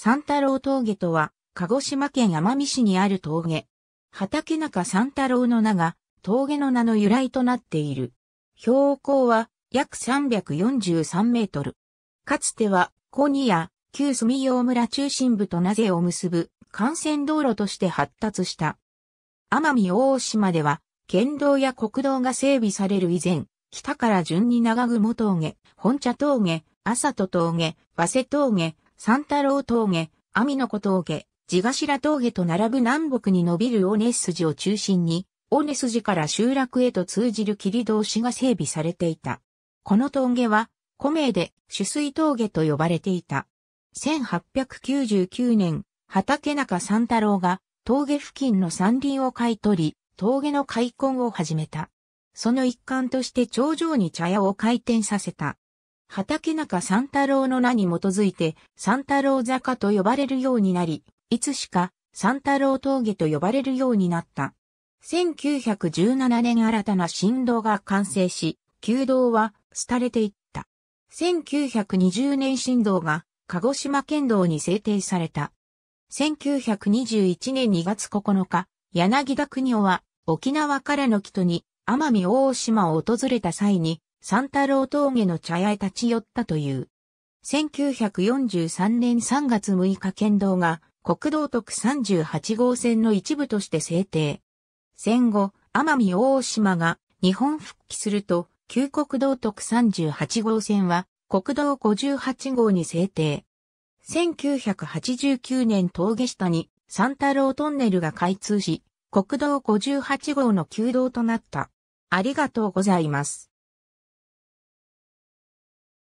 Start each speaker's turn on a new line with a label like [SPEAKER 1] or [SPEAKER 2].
[SPEAKER 1] 三太郎峠とは、鹿児島
[SPEAKER 2] 県奄美市にある峠。畑中三太郎の名が、峠の名の由来となっている。標高は約343メートル。かつては、小宮、や旧住用村中心部と名瀬を結ぶ幹線道路として発達した。奄美大島では、県道や国道が整備される以前、北から順に長雲峠、本茶峠、朝戸峠、早瀬峠、三太郎峠、網の子峠、地頭峠と並ぶ南北に伸びる尾根筋を中心に、尾根筋から集落へと通じる切通しが整備されていた。この峠は、古名で取水峠と呼ばれていた。1899年、畑中三太郎が峠付近の山林を買い取り、峠の開墾を始めた。その一環として頂上に茶屋を開店させた。畑中三太郎の名に基づいて三太郎坂と呼ばれるようになり、いつしか三太郎峠と呼ばれるようになった。1917年新たな新道が完成し、旧道は廃れていった。1920年新道が鹿児島県道に制定された。1921年2月9日、柳田国夫は沖縄からの北に奄美大島を訪れた際に三太郎峠の茶屋へ立ち寄ったという。1943年3月6日県道が国道徳38号線の一部として制定。戦後、奄美大島が日本復帰すると、旧国道徳38号線は国道58号に制定。1989年峠下に三太郎トンネルが開通し、国道58号の旧道となった。
[SPEAKER 1] ありがとうございます。